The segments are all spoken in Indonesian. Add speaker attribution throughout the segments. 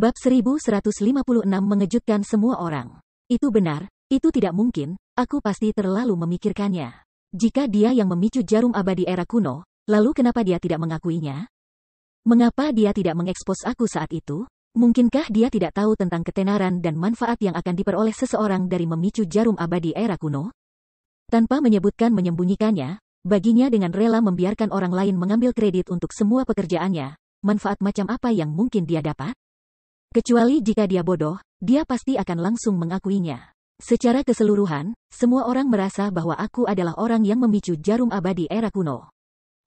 Speaker 1: Bab 1156 mengejutkan semua orang. Itu benar, itu tidak mungkin, aku pasti terlalu memikirkannya. Jika dia yang memicu jarum abadi era kuno, lalu kenapa dia tidak mengakuinya? Mengapa dia tidak mengekspos aku saat itu? Mungkinkah dia tidak tahu tentang ketenaran dan manfaat yang akan diperoleh seseorang dari memicu jarum abadi era kuno? Tanpa menyebutkan menyembunyikannya, baginya dengan rela membiarkan orang lain mengambil kredit untuk semua pekerjaannya, manfaat macam apa yang mungkin dia dapat? Kecuali jika dia bodoh, dia pasti akan langsung mengakuinya. Secara keseluruhan, semua orang merasa bahwa aku adalah orang yang memicu jarum abadi era kuno.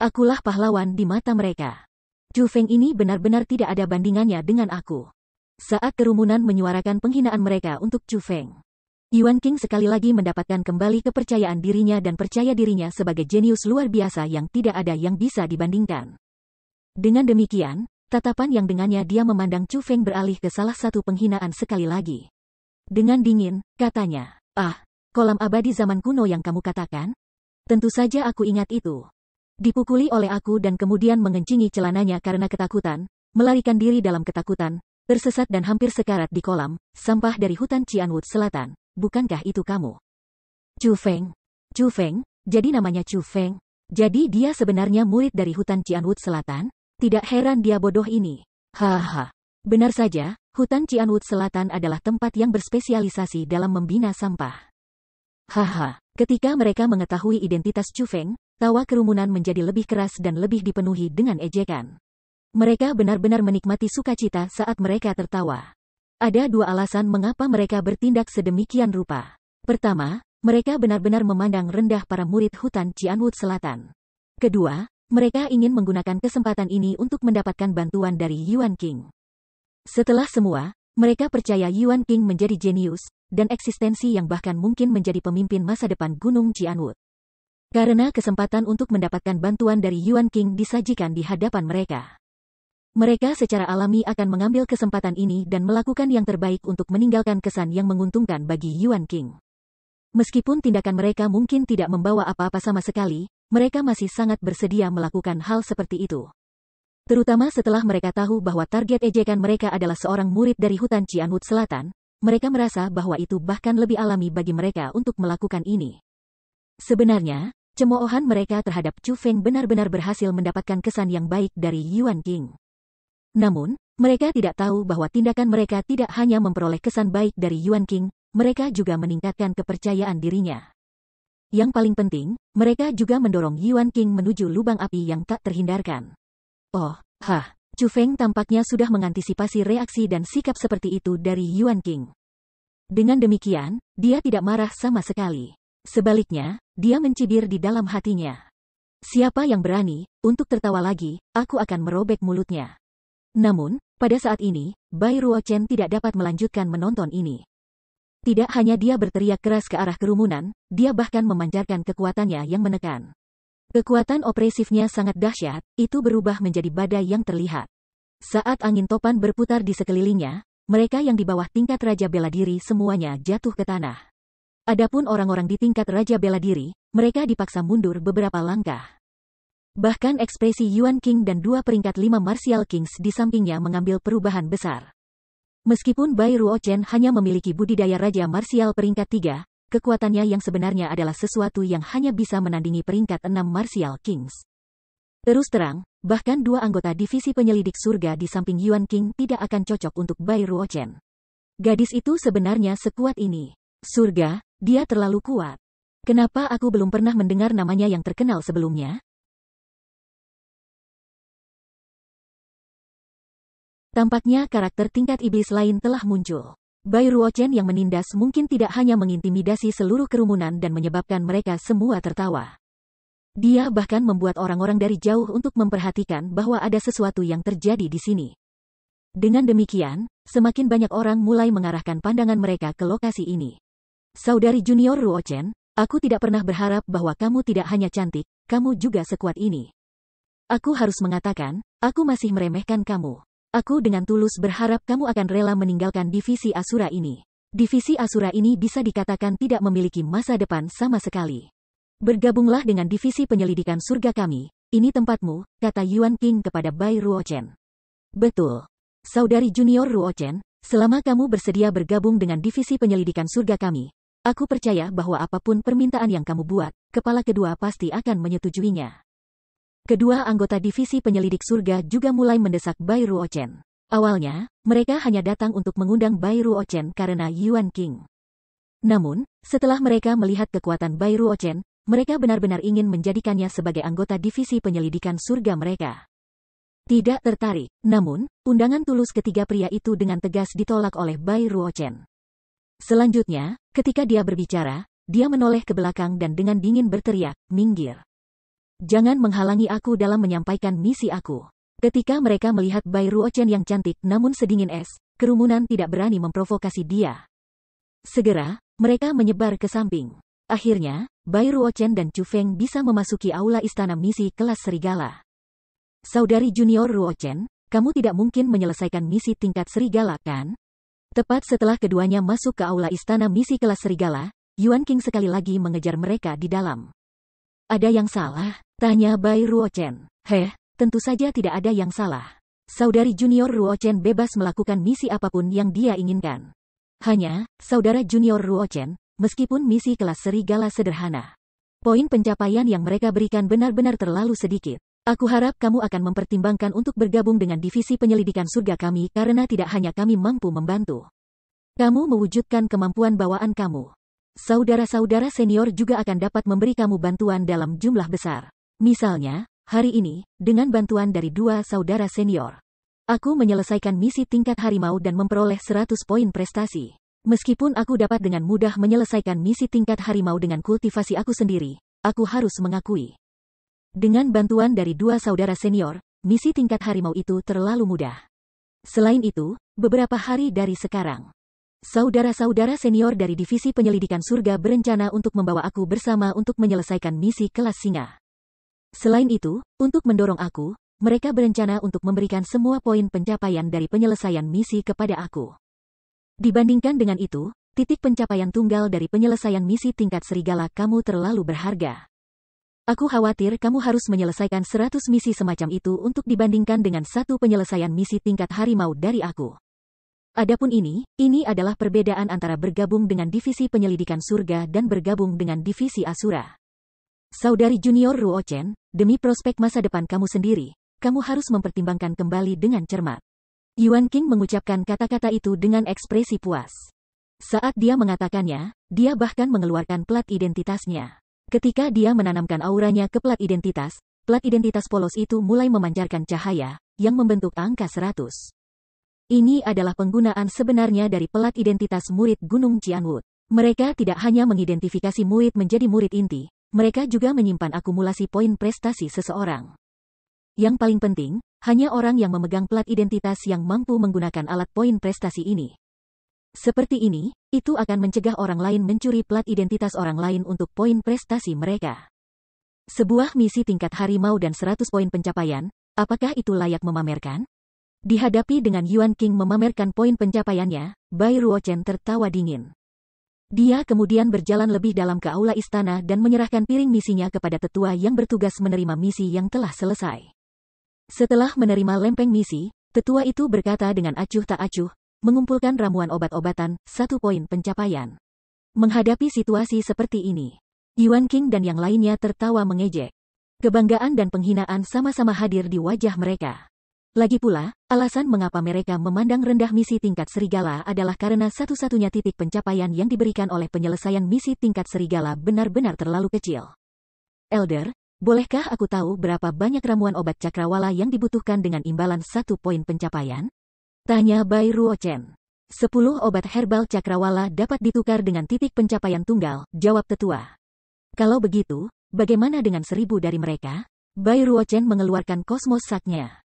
Speaker 1: Akulah pahlawan di mata mereka. Chu Feng ini benar-benar tidak ada bandingannya dengan aku. Saat kerumunan menyuarakan penghinaan mereka untuk Chu Feng, Yuan King sekali lagi mendapatkan kembali kepercayaan dirinya dan percaya dirinya sebagai jenius luar biasa yang tidak ada yang bisa dibandingkan. Dengan demikian, Tatapan yang dengannya dia memandang Chu Feng beralih ke salah satu penghinaan sekali lagi. Dengan dingin, katanya, Ah, kolam abadi zaman kuno yang kamu katakan? Tentu saja aku ingat itu. Dipukuli oleh aku dan kemudian mengencingi celananya karena ketakutan, melarikan diri dalam ketakutan, tersesat dan hampir sekarat di kolam, sampah dari hutan Cianwood Selatan. Bukankah itu kamu? Chu Feng. Chu Feng, jadi namanya Chu Feng. Jadi dia sebenarnya murid dari hutan Cianwood Selatan? Tidak heran dia bodoh ini. Haha. Benar saja, hutan Cianwood Selatan adalah tempat yang berspesialisasi dalam membina sampah. Haha. Ketika mereka mengetahui identitas Chu Feng, tawa kerumunan menjadi lebih keras dan lebih dipenuhi dengan ejekan. Mereka benar-benar menikmati sukacita saat mereka tertawa. Ada dua alasan mengapa mereka bertindak sedemikian rupa. Pertama, mereka benar-benar memandang rendah para murid hutan Cianwood Selatan. Kedua, mereka ingin menggunakan kesempatan ini untuk mendapatkan bantuan dari Yuan King. Setelah semua, mereka percaya Yuan King menjadi jenius, dan eksistensi yang bahkan mungkin menjadi pemimpin masa depan Gunung Jianwu. Karena kesempatan untuk mendapatkan bantuan dari Yuan King disajikan di hadapan mereka. Mereka secara alami akan mengambil kesempatan ini dan melakukan yang terbaik untuk meninggalkan kesan yang menguntungkan bagi Yuan King. Meskipun tindakan mereka mungkin tidak membawa apa-apa sama sekali, mereka masih sangat bersedia melakukan hal seperti itu. Terutama setelah mereka tahu bahwa target ejekan mereka adalah seorang murid dari hutan Cianhut Selatan, mereka merasa bahwa itu bahkan lebih alami bagi mereka untuk melakukan ini. Sebenarnya, cemoohan mereka terhadap Chu Feng benar-benar berhasil mendapatkan kesan yang baik dari Yuan King. Namun, mereka tidak tahu bahwa tindakan mereka tidak hanya memperoleh kesan baik dari Yuan King, mereka juga meningkatkan kepercayaan dirinya. Yang paling penting, mereka juga mendorong Yuan King menuju lubang api yang tak terhindarkan. Oh, hah, Chu Feng tampaknya sudah mengantisipasi reaksi dan sikap seperti itu dari Yuan King. Dengan demikian, dia tidak marah sama sekali. Sebaliknya, dia mencibir di dalam hatinya. Siapa yang berani, untuk tertawa lagi, aku akan merobek mulutnya. Namun, pada saat ini, Bai Ruo Chen tidak dapat melanjutkan menonton ini. Tidak hanya dia berteriak keras ke arah kerumunan, dia bahkan memancarkan kekuatannya yang menekan. Kekuatan opresifnya sangat dahsyat, itu berubah menjadi badai yang terlihat. Saat angin topan berputar di sekelilingnya, mereka yang di bawah tingkat Raja Bela Diri semuanya jatuh ke tanah. Adapun orang-orang di tingkat Raja Bela Diri, mereka dipaksa mundur beberapa langkah. Bahkan ekspresi Yuan King dan dua peringkat lima Martial Kings di sampingnya mengambil perubahan besar. Meskipun Bai Ruochen hanya memiliki budidaya Raja Marsial peringkat 3, kekuatannya yang sebenarnya adalah sesuatu yang hanya bisa menandingi peringkat 6 Marsial Kings. Terus terang, bahkan dua anggota divisi penyelidik surga di samping Yuan King tidak akan cocok untuk Bai Ruochen. Gadis itu sebenarnya sekuat ini. Surga, dia terlalu kuat. Kenapa aku belum pernah mendengar namanya yang terkenal sebelumnya? Tampaknya karakter tingkat iblis lain telah muncul. Bai Ruochen yang menindas mungkin tidak hanya mengintimidasi seluruh kerumunan dan menyebabkan mereka semua tertawa. Dia bahkan membuat orang-orang dari jauh untuk memperhatikan bahwa ada sesuatu yang terjadi di sini. Dengan demikian, semakin banyak orang mulai mengarahkan pandangan mereka ke lokasi ini. Saudari junior Ruochen, aku tidak pernah berharap bahwa kamu tidak hanya cantik, kamu juga sekuat ini. Aku harus mengatakan, aku masih meremehkan kamu. Aku dengan tulus berharap kamu akan rela meninggalkan divisi Asura ini. Divisi Asura ini bisa dikatakan tidak memiliki masa depan sama sekali. Bergabunglah dengan divisi penyelidikan surga kami, ini tempatmu, kata Yuan King kepada Bai Ruochen. Betul. Saudari junior Ruochen, selama kamu bersedia bergabung dengan divisi penyelidikan surga kami, aku percaya bahwa apapun permintaan yang kamu buat, kepala kedua pasti akan menyetujuinya. Kedua anggota divisi penyelidik surga juga mulai mendesak Bayru Ochen. Awalnya, mereka hanya datang untuk mengundang Bayru Ochen karena Yuan King. Namun, setelah mereka melihat kekuatan Bayru Ochen, mereka benar-benar ingin menjadikannya sebagai anggota divisi penyelidikan surga mereka. Tidak tertarik, namun, undangan tulus ketiga pria itu dengan tegas ditolak oleh Bai Ruochen. Selanjutnya, ketika dia berbicara, dia menoleh ke belakang dan dengan dingin berteriak, minggir. Jangan menghalangi aku dalam menyampaikan misi aku. Ketika mereka melihat Bai Ruochen yang cantik namun sedingin es, kerumunan tidak berani memprovokasi dia. Segera, mereka menyebar ke samping. Akhirnya, Bai Ruochen dan Chu Feng bisa memasuki aula istana misi kelas serigala. Saudari junior Ruochen, kamu tidak mungkin menyelesaikan misi tingkat serigala kan? Tepat setelah keduanya masuk ke aula istana misi kelas serigala, Yuan King sekali lagi mengejar mereka di dalam. Ada yang salah? Tanya Bai Ruochen. Heh, tentu saja tidak ada yang salah. Saudari junior Ruochen bebas melakukan misi apapun yang dia inginkan. Hanya, saudara junior Ruochen, meskipun misi kelas serigala sederhana. Poin pencapaian yang mereka berikan benar-benar terlalu sedikit. Aku harap kamu akan mempertimbangkan untuk bergabung dengan divisi penyelidikan surga kami karena tidak hanya kami mampu membantu. Kamu mewujudkan kemampuan bawaan kamu. Saudara-saudara senior juga akan dapat memberi kamu bantuan dalam jumlah besar. Misalnya, hari ini, dengan bantuan dari dua saudara senior, aku menyelesaikan misi tingkat harimau dan memperoleh 100 poin prestasi. Meskipun aku dapat dengan mudah menyelesaikan misi tingkat harimau dengan kultivasi aku sendiri, aku harus mengakui. Dengan bantuan dari dua saudara senior, misi tingkat harimau itu terlalu mudah. Selain itu, beberapa hari dari sekarang, Saudara-saudara senior dari Divisi Penyelidikan Surga berencana untuk membawa aku bersama untuk menyelesaikan misi kelas singa. Selain itu, untuk mendorong aku, mereka berencana untuk memberikan semua poin pencapaian dari penyelesaian misi kepada aku. Dibandingkan dengan itu, titik pencapaian tunggal dari penyelesaian misi tingkat serigala kamu terlalu berharga. Aku khawatir kamu harus menyelesaikan 100 misi semacam itu untuk dibandingkan dengan satu penyelesaian misi tingkat harimau dari aku. Adapun ini, ini adalah perbedaan antara bergabung dengan divisi penyelidikan surga dan bergabung dengan divisi asura. Saudari junior Ruochen, demi prospek masa depan kamu sendiri, kamu harus mempertimbangkan kembali dengan cermat. Yuan King mengucapkan kata-kata itu dengan ekspresi puas. Saat dia mengatakannya, dia bahkan mengeluarkan plat identitasnya. Ketika dia menanamkan auranya ke plat identitas, plat identitas polos itu mulai memancarkan cahaya, yang membentuk angka 100. Ini adalah penggunaan sebenarnya dari pelat identitas murid Gunung Cianwood. Mereka tidak hanya mengidentifikasi murid menjadi murid inti, mereka juga menyimpan akumulasi poin prestasi seseorang. Yang paling penting, hanya orang yang memegang pelat identitas yang mampu menggunakan alat poin prestasi ini. Seperti ini, itu akan mencegah orang lain mencuri plat identitas orang lain untuk poin prestasi mereka. Sebuah misi tingkat harimau dan 100 poin pencapaian, apakah itu layak memamerkan? Dihadapi dengan Yuan King memamerkan poin pencapaiannya, Bai Ruochen tertawa dingin. Dia kemudian berjalan lebih dalam ke aula istana dan menyerahkan piring misinya kepada tetua yang bertugas menerima misi yang telah selesai. Setelah menerima lempeng misi, tetua itu berkata dengan acuh tak acuh, mengumpulkan ramuan obat-obatan, satu poin pencapaian. Menghadapi situasi seperti ini, Yuan King dan yang lainnya tertawa mengejek. Kebanggaan dan penghinaan sama-sama hadir di wajah mereka. Lagi pula, alasan mengapa mereka memandang rendah misi tingkat serigala adalah karena satu-satunya titik pencapaian yang diberikan oleh penyelesaian misi tingkat serigala benar-benar terlalu kecil. Elder, bolehkah aku tahu berapa banyak ramuan obat cakrawala yang dibutuhkan dengan imbalan satu poin pencapaian? Tanya Bai Ruochen. Sepuluh obat herbal cakrawala dapat ditukar dengan titik pencapaian tunggal, jawab tetua. Kalau begitu, bagaimana dengan seribu dari mereka? Bai Ruochen mengeluarkan kosmos saknya.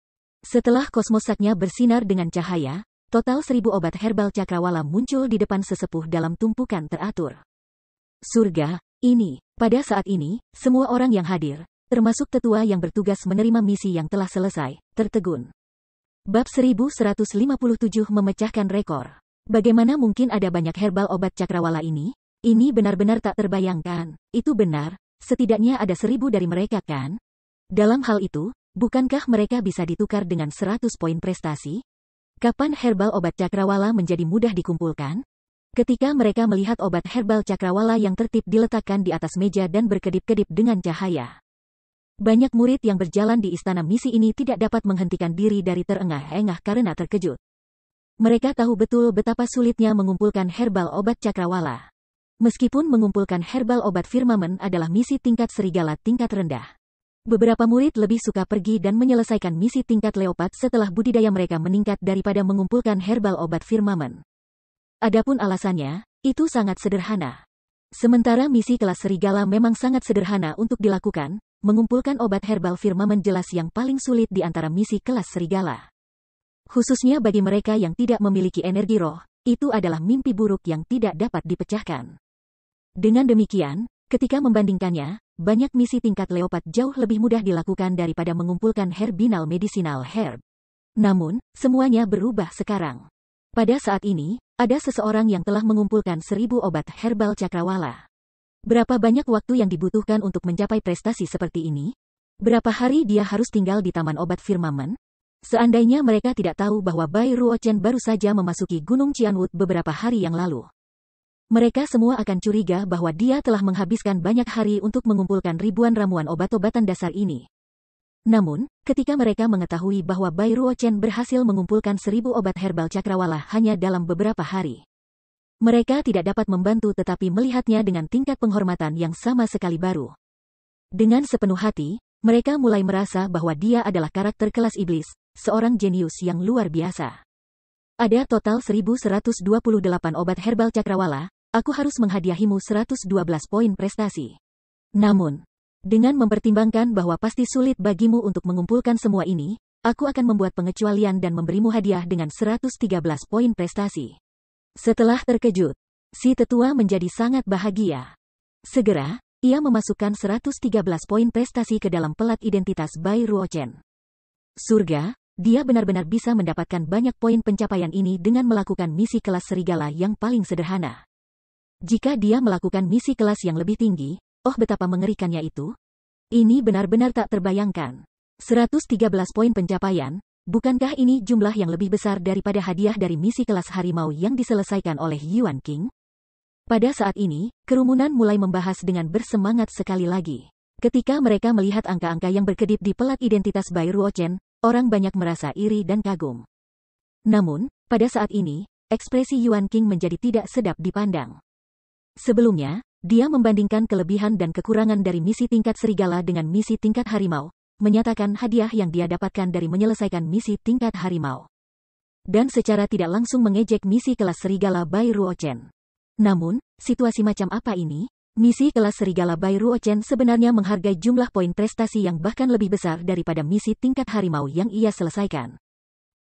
Speaker 1: Setelah kosmosaknya bersinar dengan cahaya, total seribu obat herbal cakrawala muncul di depan sesepuh dalam tumpukan teratur. Surga, ini, pada saat ini, semua orang yang hadir, termasuk tetua yang bertugas menerima misi yang telah selesai, tertegun. Bab 1157 memecahkan rekor. Bagaimana mungkin ada banyak herbal obat cakrawala ini? Ini benar-benar tak terbayangkan. Itu benar, setidaknya ada seribu dari mereka kan? Dalam hal itu, Bukankah mereka bisa ditukar dengan 100 poin prestasi? Kapan herbal obat cakrawala menjadi mudah dikumpulkan? Ketika mereka melihat obat herbal cakrawala yang tertib diletakkan di atas meja dan berkedip-kedip dengan cahaya. Banyak murid yang berjalan di istana misi ini tidak dapat menghentikan diri dari terengah-engah karena terkejut. Mereka tahu betul betapa sulitnya mengumpulkan herbal obat cakrawala. Meskipun mengumpulkan herbal obat firmamen adalah misi tingkat serigala tingkat rendah. Beberapa murid lebih suka pergi dan menyelesaikan misi tingkat leopard setelah budidaya mereka meningkat daripada mengumpulkan herbal obat firmamen. Adapun alasannya, itu sangat sederhana. Sementara misi kelas serigala memang sangat sederhana untuk dilakukan, mengumpulkan obat herbal firmamen jelas yang paling sulit di antara misi kelas serigala. Khususnya bagi mereka yang tidak memiliki energi roh, itu adalah mimpi buruk yang tidak dapat dipecahkan. Dengan demikian, Ketika membandingkannya, banyak misi tingkat leopard jauh lebih mudah dilakukan daripada mengumpulkan herbinal medicinal herb. Namun, semuanya berubah sekarang. Pada saat ini, ada seseorang yang telah mengumpulkan seribu obat herbal cakrawala. Berapa banyak waktu yang dibutuhkan untuk mencapai prestasi seperti ini? Berapa hari dia harus tinggal di Taman Obat Firmamen? Seandainya mereka tidak tahu bahwa Bai Ruochen baru saja memasuki Gunung Cianwood beberapa hari yang lalu. Mereka semua akan curiga bahwa dia telah menghabiskan banyak hari untuk mengumpulkan ribuan ramuan obat-obatan dasar ini. Namun, ketika mereka mengetahui bahwa Bai Ruochen berhasil mengumpulkan seribu obat herbal cakrawala hanya dalam beberapa hari, mereka tidak dapat membantu tetapi melihatnya dengan tingkat penghormatan yang sama sekali baru. Dengan sepenuh hati, mereka mulai merasa bahwa dia adalah karakter kelas iblis, seorang jenius yang luar biasa. Ada total 1128 obat herbal cakrawala, aku harus menghadiahimu 112 poin prestasi. Namun, dengan mempertimbangkan bahwa pasti sulit bagimu untuk mengumpulkan semua ini, aku akan membuat pengecualian dan memberimu hadiah dengan 113 poin prestasi. Setelah terkejut, si tetua menjadi sangat bahagia. Segera, ia memasukkan 113 poin prestasi ke dalam pelat identitas Bai Ruochen. Surga, dia benar-benar bisa mendapatkan banyak poin pencapaian ini dengan melakukan misi kelas serigala yang paling sederhana. Jika dia melakukan misi kelas yang lebih tinggi, oh betapa mengerikannya itu. Ini benar-benar tak terbayangkan. 113 poin pencapaian, bukankah ini jumlah yang lebih besar daripada hadiah dari misi kelas harimau yang diselesaikan oleh Yuan King? Pada saat ini, kerumunan mulai membahas dengan bersemangat sekali lagi. Ketika mereka melihat angka-angka yang berkedip di pelat identitas Bai Ruochen, orang banyak merasa iri dan kagum. Namun, pada saat ini, ekspresi Yuan King menjadi tidak sedap dipandang. Sebelumnya, dia membandingkan kelebihan dan kekurangan dari misi tingkat serigala dengan misi tingkat harimau, menyatakan hadiah yang dia dapatkan dari menyelesaikan misi tingkat harimau. Dan secara tidak langsung mengejek misi kelas serigala by Ruochen. Namun, situasi macam apa ini? Misi kelas serigala by Ruochen sebenarnya menghargai jumlah poin prestasi yang bahkan lebih besar daripada misi tingkat harimau yang ia selesaikan.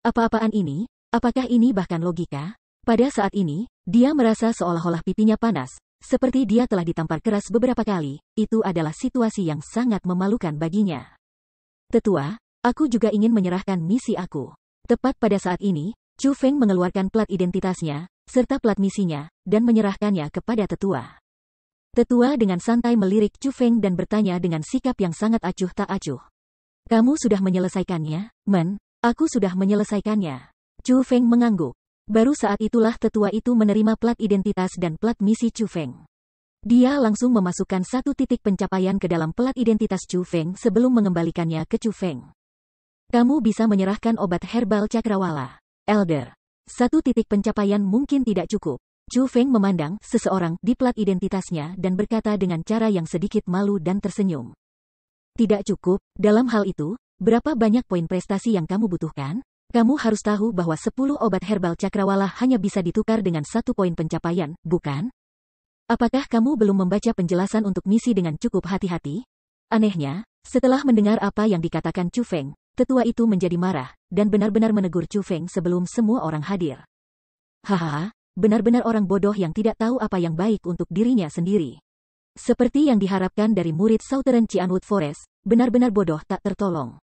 Speaker 1: Apa-apaan ini? Apakah ini bahkan logika? Pada saat ini, dia merasa seolah-olah pipinya panas, seperti dia telah ditampar keras beberapa kali, itu adalah situasi yang sangat memalukan baginya. Tetua, aku juga ingin menyerahkan misi aku. Tepat pada saat ini, Chu Feng mengeluarkan plat identitasnya, serta plat misinya, dan menyerahkannya kepada tetua. Tetua dengan santai melirik Chu Feng dan bertanya dengan sikap yang sangat acuh tak acuh. Kamu sudah menyelesaikannya, Men? Aku sudah menyelesaikannya. Chu Feng mengangguk. Baru saat itulah tetua itu menerima plat identitas dan plat misi Chu Feng. Dia langsung memasukkan satu titik pencapaian ke dalam plat identitas Chu Feng sebelum mengembalikannya ke Chu Feng. Kamu bisa menyerahkan obat herbal cakrawala. Elder. Satu titik pencapaian mungkin tidak cukup. Chu Feng memandang seseorang di plat identitasnya dan berkata dengan cara yang sedikit malu dan tersenyum. Tidak cukup, dalam hal itu, berapa banyak poin prestasi yang kamu butuhkan? Kamu harus tahu bahwa 10 obat herbal cakrawala hanya bisa ditukar dengan satu poin pencapaian, bukan? Apakah kamu belum membaca penjelasan untuk misi dengan cukup hati-hati? Anehnya, setelah mendengar apa yang dikatakan Chu Feng, tetua itu menjadi marah, dan benar-benar menegur Chu Feng sebelum semua orang hadir. Hahaha, benar-benar orang bodoh yang tidak tahu apa yang baik untuk dirinya sendiri. Seperti yang diharapkan dari murid Southern Cianwood Forest, benar-benar bodoh tak tertolong.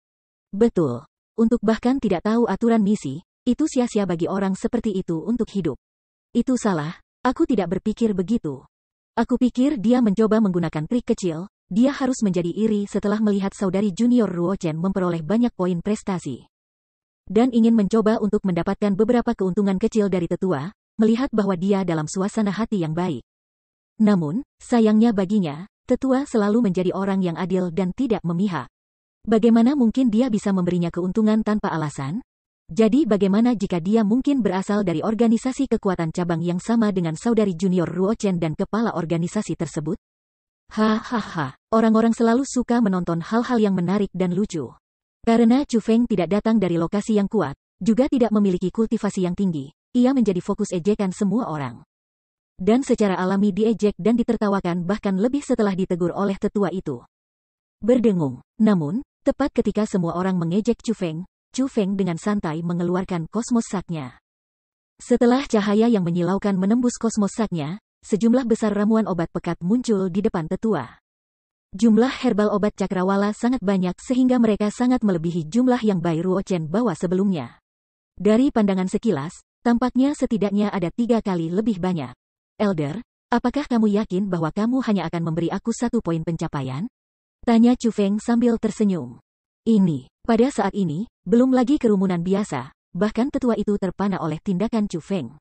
Speaker 1: Betul. Untuk bahkan tidak tahu aturan misi, itu sia-sia bagi orang seperti itu untuk hidup. Itu salah, aku tidak berpikir begitu. Aku pikir dia mencoba menggunakan trik kecil, dia harus menjadi iri setelah melihat saudari junior Chen memperoleh banyak poin prestasi. Dan ingin mencoba untuk mendapatkan beberapa keuntungan kecil dari tetua, melihat bahwa dia dalam suasana hati yang baik. Namun, sayangnya baginya, tetua selalu menjadi orang yang adil dan tidak memihak. Bagaimana mungkin dia bisa memberinya keuntungan tanpa alasan? Jadi bagaimana jika dia mungkin berasal dari organisasi kekuatan cabang yang sama dengan saudari junior Ruochen dan kepala organisasi tersebut? Hahaha, orang-orang selalu suka menonton hal-hal yang menarik dan lucu. Karena Chu Feng tidak datang dari lokasi yang kuat, juga tidak memiliki kultivasi yang tinggi, ia menjadi fokus ejekan semua orang. Dan secara alami diejek dan ditertawakan bahkan lebih setelah ditegur oleh tetua itu. Berdengung, namun, Tepat ketika semua orang mengejek Chu Feng, Chu Feng dengan santai mengeluarkan kosmos saknya. Setelah cahaya yang menyilaukan menembus kosmos saknya, sejumlah besar ramuan obat pekat muncul di depan tetua. Jumlah herbal obat cakrawala sangat banyak sehingga mereka sangat melebihi jumlah yang Bai Ruochen bawa sebelumnya. Dari pandangan sekilas, tampaknya setidaknya ada tiga kali lebih banyak. Elder, apakah kamu yakin bahwa kamu hanya akan memberi aku satu poin pencapaian? Tanya Chu Feng sambil tersenyum. Ini, pada saat ini, belum lagi kerumunan biasa, bahkan tetua itu terpana oleh tindakan Chu Feng.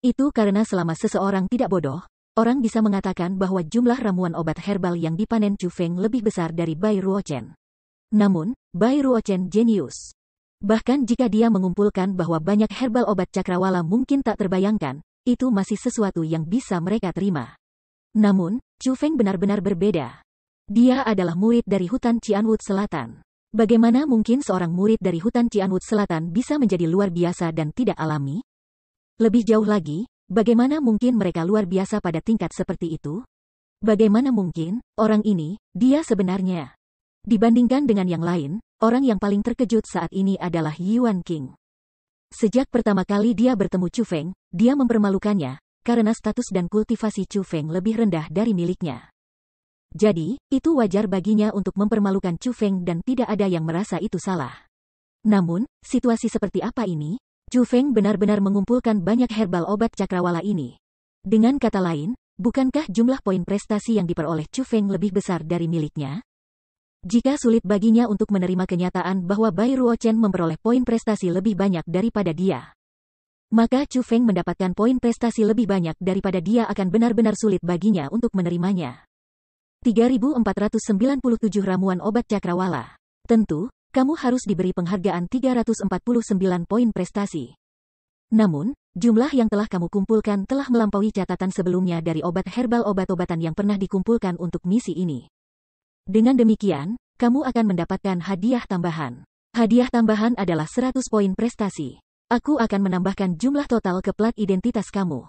Speaker 1: Itu karena selama seseorang tidak bodoh, orang bisa mengatakan bahwa jumlah ramuan obat herbal yang dipanen Chu Feng lebih besar dari Bai Ruochen. Namun, Bai Ruochen jenius. Bahkan jika dia mengumpulkan bahwa banyak herbal obat cakrawala mungkin tak terbayangkan, itu masih sesuatu yang bisa mereka terima. Namun, Chu Feng benar-benar berbeda. Dia adalah murid dari hutan Cianwood Selatan. Bagaimana mungkin seorang murid dari hutan Cianwood Selatan bisa menjadi luar biasa dan tidak alami? Lebih jauh lagi, bagaimana mungkin mereka luar biasa pada tingkat seperti itu? Bagaimana mungkin, orang ini, dia sebenarnya. Dibandingkan dengan yang lain, orang yang paling terkejut saat ini adalah Yuan King. Sejak pertama kali dia bertemu Chu Feng, dia mempermalukannya, karena status dan kultivasi Chu Feng lebih rendah dari miliknya. Jadi, itu wajar baginya untuk mempermalukan Chu Feng dan tidak ada yang merasa itu salah. Namun, situasi seperti apa ini? Chu Feng benar-benar mengumpulkan banyak herbal obat cakrawala ini. Dengan kata lain, bukankah jumlah poin prestasi yang diperoleh Chu Feng lebih besar dari miliknya? Jika sulit baginya untuk menerima kenyataan bahwa Bai Ruochen memperoleh poin prestasi lebih banyak daripada dia, maka Chu Feng mendapatkan poin prestasi lebih banyak daripada dia akan benar-benar sulit baginya untuk menerimanya. 3497 ramuan obat cakrawala. Tentu, kamu harus diberi penghargaan 349 poin prestasi. Namun, jumlah yang telah kamu kumpulkan telah melampaui catatan sebelumnya dari obat herbal obat-obatan yang pernah dikumpulkan untuk misi ini. Dengan demikian, kamu akan mendapatkan hadiah tambahan. Hadiah tambahan adalah 100 poin prestasi. Aku akan menambahkan jumlah total ke plat identitas kamu.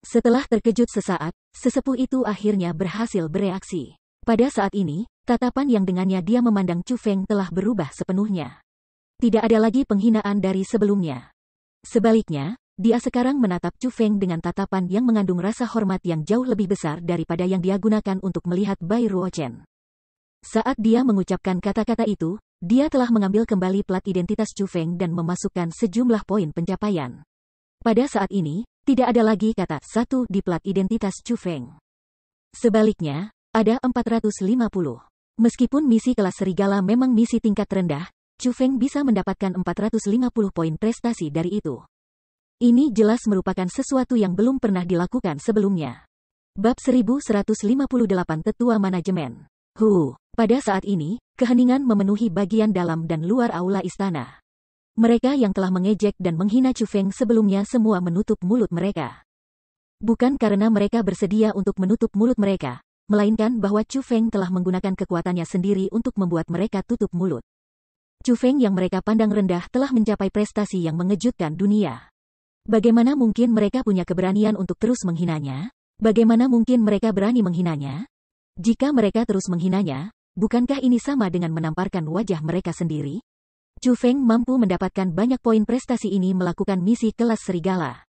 Speaker 1: Setelah terkejut sesaat, sesepuh itu akhirnya berhasil bereaksi. Pada saat ini, tatapan yang dengannya dia memandang Chu Feng telah berubah sepenuhnya. Tidak ada lagi penghinaan dari sebelumnya. Sebaliknya, dia sekarang menatap Chu Feng dengan tatapan yang mengandung rasa hormat yang jauh lebih besar daripada yang dia gunakan untuk melihat Bai Ruochen. Saat dia mengucapkan kata-kata itu, dia telah mengambil kembali plat identitas Chu Feng dan memasukkan sejumlah poin pencapaian. Pada saat ini, tidak ada lagi kata satu di plat identitas Chu Feng. Sebaliknya, ada 450. Meskipun misi kelas serigala memang misi tingkat rendah, Chu Feng bisa mendapatkan 450 poin prestasi dari itu. Ini jelas merupakan sesuatu yang belum pernah dilakukan sebelumnya. Bab 1158 Tetua Manajemen Hu, pada saat ini, keheningan memenuhi bagian dalam dan luar aula istana mereka yang telah mengejek dan menghina Chu Feng sebelumnya semua menutup mulut mereka. Bukan karena mereka bersedia untuk menutup mulut mereka, melainkan bahwa Chu Feng telah menggunakan kekuatannya sendiri untuk membuat mereka tutup mulut. Chu Feng yang mereka pandang rendah telah mencapai prestasi yang mengejutkan dunia. Bagaimana mungkin mereka punya keberanian untuk terus menghinanya? Bagaimana mungkin mereka berani menghinanya? Jika mereka terus menghinanya, bukankah ini sama dengan menamparkan wajah mereka sendiri? Chu Feng mampu mendapatkan banyak poin prestasi ini melakukan misi kelas serigala.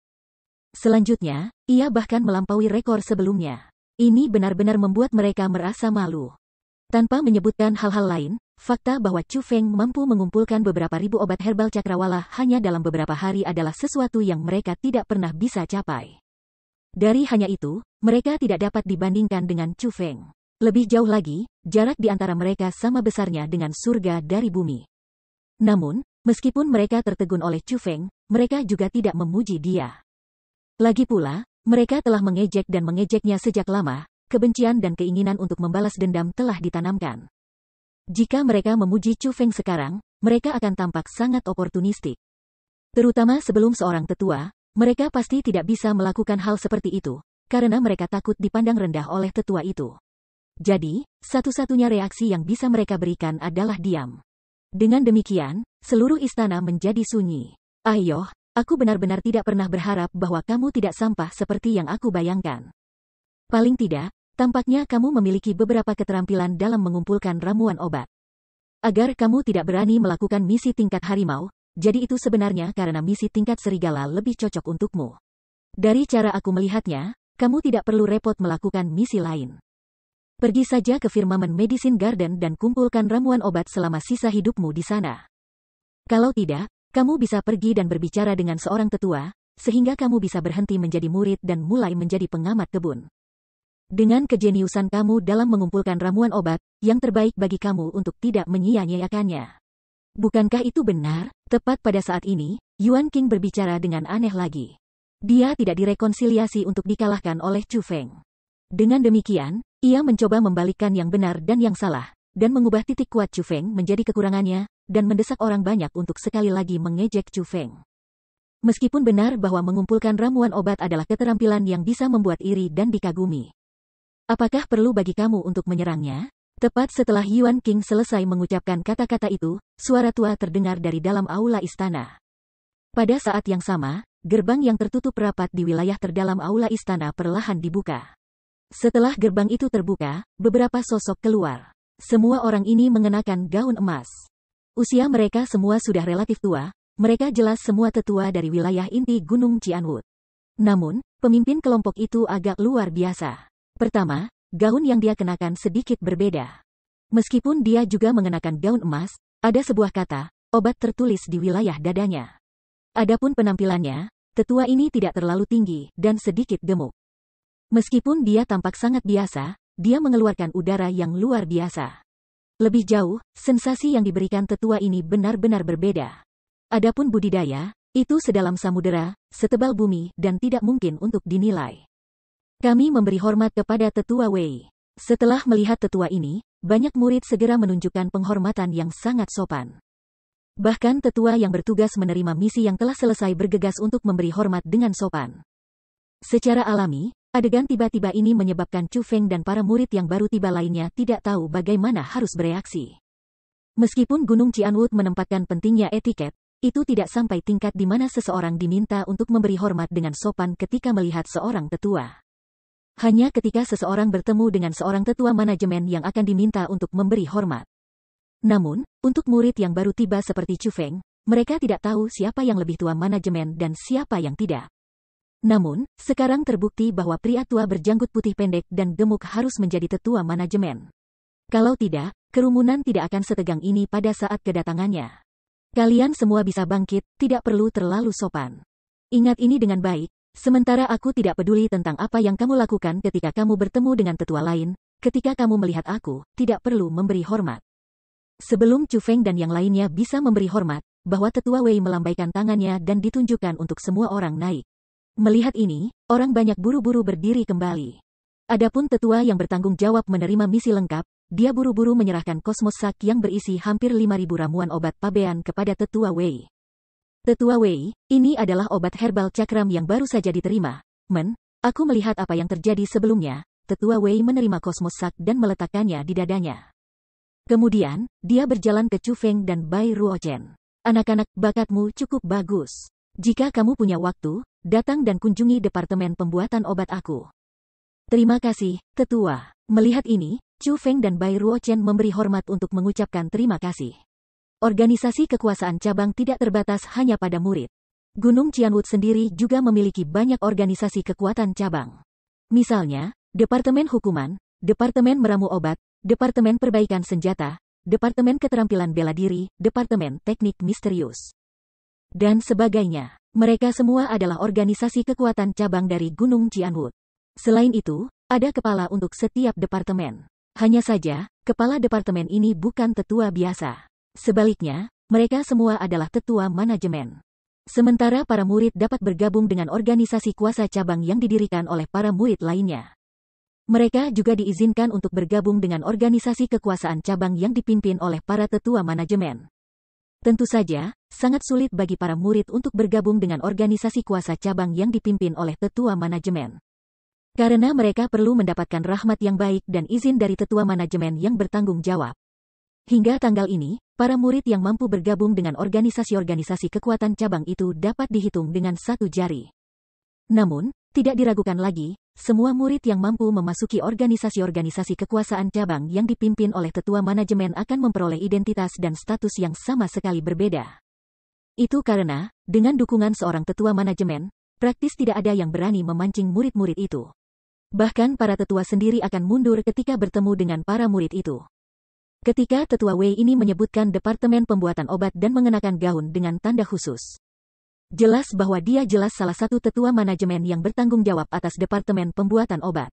Speaker 1: Selanjutnya, ia bahkan melampaui rekor sebelumnya. Ini benar-benar membuat mereka merasa malu. Tanpa menyebutkan hal-hal lain, fakta bahwa Chu Feng mampu mengumpulkan beberapa ribu obat herbal cakrawala hanya dalam beberapa hari adalah sesuatu yang mereka tidak pernah bisa capai. Dari hanya itu, mereka tidak dapat dibandingkan dengan Chu Feng. Lebih jauh lagi, jarak di antara mereka sama besarnya dengan surga dari bumi. Namun, meskipun mereka tertegun oleh Chu Feng, mereka juga tidak memuji dia. Lagi pula, mereka telah mengejek dan mengejeknya sejak lama, kebencian dan keinginan untuk membalas dendam telah ditanamkan. Jika mereka memuji Chu Feng sekarang, mereka akan tampak sangat oportunistik. Terutama sebelum seorang tetua, mereka pasti tidak bisa melakukan hal seperti itu, karena mereka takut dipandang rendah oleh tetua itu. Jadi, satu-satunya reaksi yang bisa mereka berikan adalah diam. Dengan demikian, seluruh istana menjadi sunyi. Ayoh, aku benar-benar tidak pernah berharap bahwa kamu tidak sampah seperti yang aku bayangkan. Paling tidak, tampaknya kamu memiliki beberapa keterampilan dalam mengumpulkan ramuan obat. Agar kamu tidak berani melakukan misi tingkat harimau, jadi itu sebenarnya karena misi tingkat serigala lebih cocok untukmu. Dari cara aku melihatnya, kamu tidak perlu repot melakukan misi lain. Pergi saja ke Firmamen Medicine Garden dan kumpulkan ramuan obat selama sisa hidupmu di sana. Kalau tidak, kamu bisa pergi dan berbicara dengan seorang tetua, sehingga kamu bisa berhenti menjadi murid dan mulai menjadi pengamat kebun. Dengan kejeniusan kamu dalam mengumpulkan ramuan obat, yang terbaik bagi kamu untuk tidak menyia-nyiakannya. Bukankah itu benar? Tepat pada saat ini, Yuan King berbicara dengan aneh lagi. Dia tidak direkonsiliasi untuk dikalahkan oleh Chu Feng. Dengan demikian, ia mencoba membalikkan yang benar dan yang salah, dan mengubah titik kuat Chu Feng menjadi kekurangannya, dan mendesak orang banyak untuk sekali lagi mengejek Chu Feng. Meskipun benar bahwa mengumpulkan ramuan obat adalah keterampilan yang bisa membuat iri dan dikagumi. Apakah perlu bagi kamu untuk menyerangnya? Tepat setelah Yuan King selesai mengucapkan kata-kata itu, suara tua terdengar dari dalam aula istana. Pada saat yang sama, gerbang yang tertutup rapat di wilayah terdalam aula istana perlahan dibuka. Setelah gerbang itu terbuka, beberapa sosok keluar. Semua orang ini mengenakan gaun emas. Usia mereka semua sudah relatif tua, mereka jelas semua tetua dari wilayah inti Gunung Cianwut. Namun, pemimpin kelompok itu agak luar biasa. Pertama, gaun yang dia kenakan sedikit berbeda. Meskipun dia juga mengenakan gaun emas, ada sebuah kata, obat tertulis di wilayah dadanya. Adapun penampilannya, tetua ini tidak terlalu tinggi dan sedikit gemuk. Meskipun dia tampak sangat biasa, dia mengeluarkan udara yang luar biasa. Lebih jauh, sensasi yang diberikan tetua ini benar-benar berbeda. Adapun budidaya, itu sedalam samudera, setebal bumi, dan tidak mungkin untuk dinilai. Kami memberi hormat kepada tetua Wei. Setelah melihat tetua ini, banyak murid segera menunjukkan penghormatan yang sangat sopan. Bahkan tetua yang bertugas menerima misi yang telah selesai bergegas untuk memberi hormat dengan sopan. Secara alami, Adegan tiba-tiba ini menyebabkan Chu Feng dan para murid yang baru tiba lainnya tidak tahu bagaimana harus bereaksi. Meskipun Gunung Cianwood menempatkan pentingnya etiket, itu tidak sampai tingkat di mana seseorang diminta untuk memberi hormat dengan sopan ketika melihat seorang tetua. Hanya ketika seseorang bertemu dengan seorang tetua manajemen yang akan diminta untuk memberi hormat. Namun, untuk murid yang baru tiba seperti Chu Feng, mereka tidak tahu siapa yang lebih tua manajemen dan siapa yang tidak. Namun, sekarang terbukti bahwa pria tua berjanggut putih pendek dan gemuk harus menjadi tetua manajemen. Kalau tidak, kerumunan tidak akan setegang ini pada saat kedatangannya. Kalian semua bisa bangkit, tidak perlu terlalu sopan. Ingat ini dengan baik, sementara aku tidak peduli tentang apa yang kamu lakukan ketika kamu bertemu dengan tetua lain, ketika kamu melihat aku, tidak perlu memberi hormat. Sebelum Chu Feng dan yang lainnya bisa memberi hormat, bahwa tetua Wei melambaikan tangannya dan ditunjukkan untuk semua orang naik. Melihat ini, orang banyak buru-buru berdiri kembali. Adapun tetua yang bertanggung jawab menerima misi lengkap, dia buru-buru menyerahkan kosmos sak yang berisi hampir 5.000 ramuan obat pabean kepada tetua Wei. Tetua Wei, ini adalah obat herbal cakram yang baru saja diterima. Men, aku melihat apa yang terjadi sebelumnya. Tetua Wei menerima kosmos sak dan meletakkannya di dadanya. Kemudian, dia berjalan ke Chu Feng dan Bai Ruochen. Anak-anak, bakatmu cukup bagus. Jika kamu punya waktu, datang dan kunjungi Departemen Pembuatan Obat aku. Terima kasih, Ketua. Melihat ini, Chu Feng dan Bai Ruochen memberi hormat untuk mengucapkan terima kasih. Organisasi kekuasaan cabang tidak terbatas hanya pada murid. Gunung Cianwut sendiri juga memiliki banyak organisasi kekuatan cabang. Misalnya, Departemen Hukuman, Departemen Meramu Obat, Departemen Perbaikan Senjata, Departemen Keterampilan Bela Diri, Departemen Teknik Misterius dan sebagainya. Mereka semua adalah organisasi kekuatan cabang dari Gunung Cianwood. Selain itu, ada kepala untuk setiap departemen. Hanya saja, kepala departemen ini bukan tetua biasa. Sebaliknya, mereka semua adalah tetua manajemen. Sementara para murid dapat bergabung dengan organisasi kuasa cabang yang didirikan oleh para murid lainnya. Mereka juga diizinkan untuk bergabung dengan organisasi kekuasaan cabang yang dipimpin oleh para tetua manajemen. Tentu saja, sangat sulit bagi para murid untuk bergabung dengan organisasi kuasa cabang yang dipimpin oleh tetua manajemen. Karena mereka perlu mendapatkan rahmat yang baik dan izin dari tetua manajemen yang bertanggung jawab. Hingga tanggal ini, para murid yang mampu bergabung dengan organisasi-organisasi kekuatan cabang itu dapat dihitung dengan satu jari. Namun, tidak diragukan lagi, semua murid yang mampu memasuki organisasi-organisasi kekuasaan cabang yang dipimpin oleh tetua manajemen akan memperoleh identitas dan status yang sama sekali berbeda. Itu karena, dengan dukungan seorang tetua manajemen, praktis tidak ada yang berani memancing murid-murid itu. Bahkan para tetua sendiri akan mundur ketika bertemu dengan para murid itu. Ketika tetua Wei ini menyebutkan Departemen Pembuatan Obat dan mengenakan gaun dengan tanda khusus. Jelas bahwa dia jelas salah satu tetua manajemen yang bertanggung jawab atas Departemen Pembuatan Obat.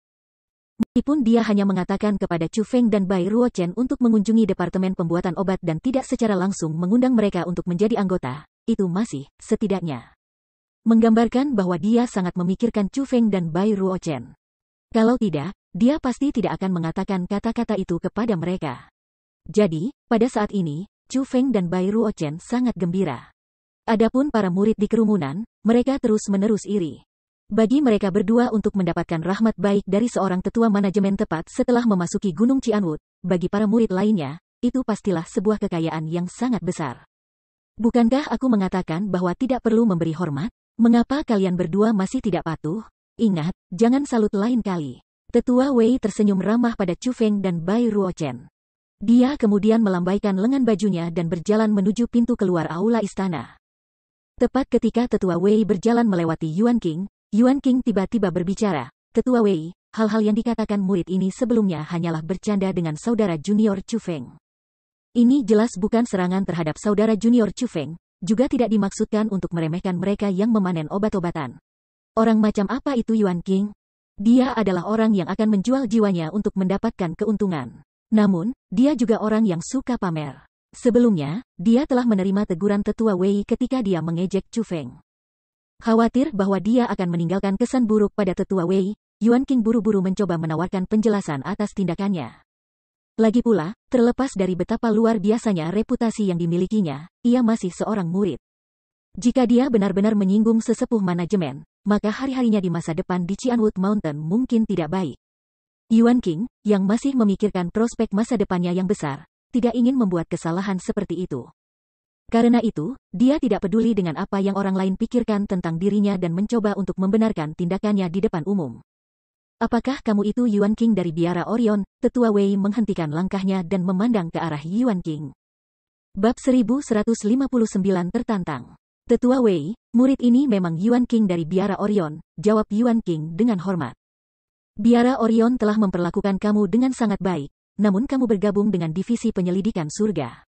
Speaker 1: Meskipun dia hanya mengatakan kepada Chu Feng dan Bai Ruochen untuk mengunjungi Departemen Pembuatan Obat dan tidak secara langsung mengundang mereka untuk menjadi anggota, itu masih, setidaknya, menggambarkan bahwa dia sangat memikirkan Chu Feng dan Bai Ruochen. Kalau tidak, dia pasti tidak akan mengatakan kata-kata itu kepada mereka. Jadi, pada saat ini, Chu Feng dan Bai Ruochen sangat gembira. Adapun para murid di kerumunan, mereka terus-menerus iri. Bagi mereka berdua untuk mendapatkan rahmat baik dari seorang tetua manajemen tepat setelah memasuki Gunung Cianwut, bagi para murid lainnya, itu pastilah sebuah kekayaan yang sangat besar. Bukankah aku mengatakan bahwa tidak perlu memberi hormat? Mengapa kalian berdua masih tidak patuh? Ingat, jangan salut lain kali. Tetua Wei tersenyum ramah pada Chu Feng dan Bai Ruochen. Dia kemudian melambaikan lengan bajunya dan berjalan menuju pintu keluar aula istana. Tepat ketika tetua Wei berjalan melewati Yuan King, Yuan King tiba-tiba berbicara. Tetua Wei, hal-hal yang dikatakan murid ini sebelumnya hanyalah bercanda dengan saudara junior Chu Feng. Ini jelas bukan serangan terhadap saudara junior Chu Feng, juga tidak dimaksudkan untuk meremehkan mereka yang memanen obat-obatan. Orang macam apa itu Yuan King? Dia adalah orang yang akan menjual jiwanya untuk mendapatkan keuntungan. Namun, dia juga orang yang suka pamer. Sebelumnya, dia telah menerima teguran tetua Wei ketika dia mengejek Chu Feng. Khawatir bahwa dia akan meninggalkan kesan buruk pada tetua Wei, Yuan King buru-buru mencoba menawarkan penjelasan atas tindakannya. Lagi pula, terlepas dari betapa luar biasanya reputasi yang dimilikinya, ia masih seorang murid. Jika dia benar-benar menyinggung sesepuh manajemen, maka hari-harinya di masa depan di Cianwood Mountain mungkin tidak baik. Yuan King, yang masih memikirkan prospek masa depannya yang besar, tidak ingin membuat kesalahan seperti itu. Karena itu, dia tidak peduli dengan apa yang orang lain pikirkan tentang dirinya dan mencoba untuk membenarkan tindakannya di depan umum. Apakah kamu itu Yuan King dari biara Orion? Tetua Wei menghentikan langkahnya dan memandang ke arah Yuan King. Bab 1159 tertantang. Tetua Wei, murid ini memang Yuan King dari biara Orion, jawab Yuan King dengan hormat. Biara Orion telah memperlakukan kamu dengan sangat baik, namun kamu bergabung dengan divisi penyelidikan surga.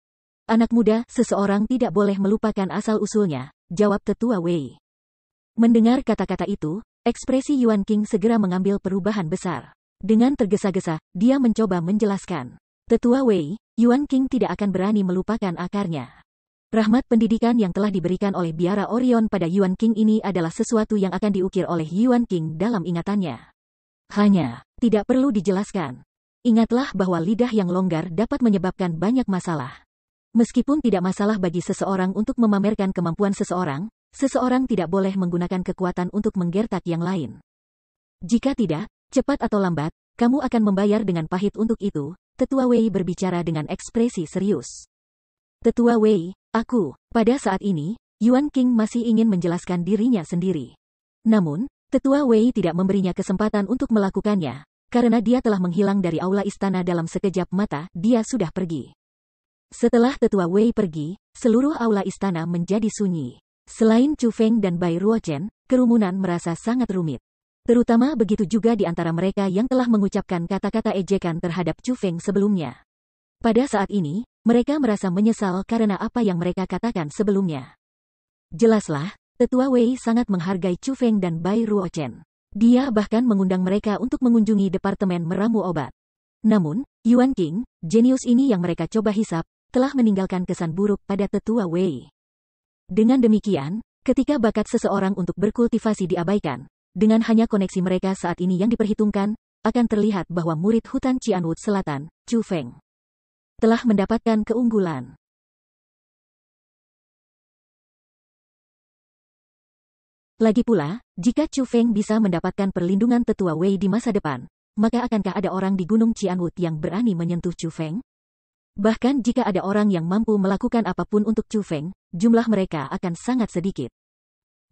Speaker 1: Anak muda, seseorang tidak boleh melupakan asal-usulnya, jawab tetua Wei. Mendengar kata-kata itu, ekspresi Yuan King segera mengambil perubahan besar. Dengan tergesa-gesa, dia mencoba menjelaskan. Tetua Wei, Yuan King tidak akan berani melupakan akarnya. Rahmat pendidikan yang telah diberikan oleh biara Orion pada Yuan King ini adalah sesuatu yang akan diukir oleh Yuan King dalam ingatannya. Hanya, tidak perlu dijelaskan. Ingatlah bahwa lidah yang longgar dapat menyebabkan banyak masalah. Meskipun tidak masalah bagi seseorang untuk memamerkan kemampuan seseorang, seseorang tidak boleh menggunakan kekuatan untuk menggertak yang lain. Jika tidak, cepat atau lambat, kamu akan membayar dengan pahit untuk itu, Tetua Wei berbicara dengan ekspresi serius. Tetua Wei, aku, pada saat ini, Yuan King masih ingin menjelaskan dirinya sendiri. Namun, Tetua Wei tidak memberinya kesempatan untuk melakukannya, karena dia telah menghilang dari aula istana dalam sekejap mata, dia sudah pergi. Setelah tetua Wei pergi, seluruh aula istana menjadi sunyi. Selain Chu Feng dan Bai Ruochen, kerumunan merasa sangat rumit. Terutama begitu juga di antara mereka yang telah mengucapkan kata-kata ejekan terhadap Chu Feng sebelumnya. Pada saat ini, mereka merasa menyesal karena apa yang mereka katakan sebelumnya. Jelaslah, Tetua Wei sangat menghargai Chu Feng dan Bai Ruochen. Dia bahkan mengundang mereka untuk mengunjungi Departemen Meramu Obat. Namun, Yuan King, jenius ini yang mereka coba hisap, telah meninggalkan kesan buruk pada tetua Wei. Dengan demikian, ketika bakat seseorang untuk berkultivasi diabaikan, dengan hanya koneksi mereka saat ini yang diperhitungkan, akan terlihat bahwa murid hutan Cianwood Selatan, Chu Feng, telah mendapatkan keunggulan. Lagi pula, jika Chu Feng bisa mendapatkan perlindungan tetua Wei di masa depan, maka akankah ada orang di Gunung Cianwu yang berani menyentuh Chu Feng? Bahkan jika ada orang yang mampu melakukan apapun untuk Chu Feng, jumlah mereka akan sangat sedikit.